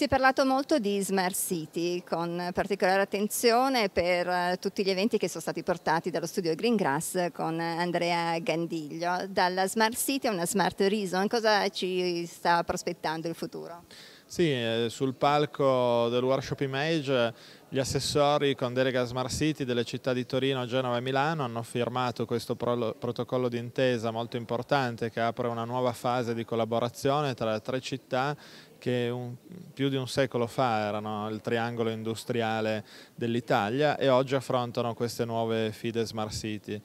Si è parlato molto di Smart City, con particolare attenzione per eh, tutti gli eventi che sono stati portati dallo studio Greengrass con Andrea Gandiglio. Dalla Smart City a una Smart Reason, cosa ci sta prospettando il futuro? Sì, eh, sul palco del workshop Image gli assessori con delega Smart City delle città di Torino, Genova e Milano hanno firmato questo protocollo d'intesa molto importante che apre una nuova fase di collaborazione tra le tre città che un, più di un secolo fa erano il triangolo industriale dell'Italia e oggi affrontano queste nuove fide Smart City.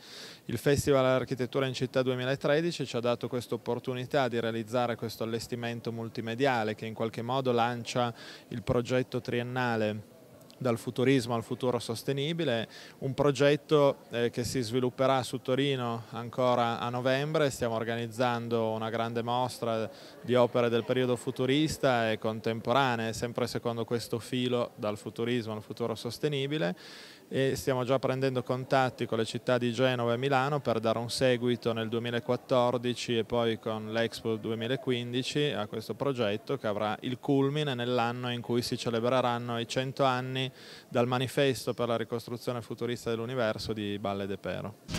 Il Festival Architettura in Città 2013 ci ha dato questa opportunità di realizzare questo allestimento multimediale che in qualche modo lancia il progetto triennale dal futurismo al futuro sostenibile, un progetto eh, che si svilupperà su Torino ancora a novembre, stiamo organizzando una grande mostra di opere del periodo futurista e contemporanee, sempre secondo questo filo dal futurismo al futuro sostenibile e stiamo già prendendo contatti con le città di Genova e Milano per dare un seguito nel 2014 e poi con l'Expo 2015 a questo progetto che avrà il culmine nell'anno in cui si celebreranno i 100 anni dal manifesto per la ricostruzione futurista dell'universo di Balle de Pero.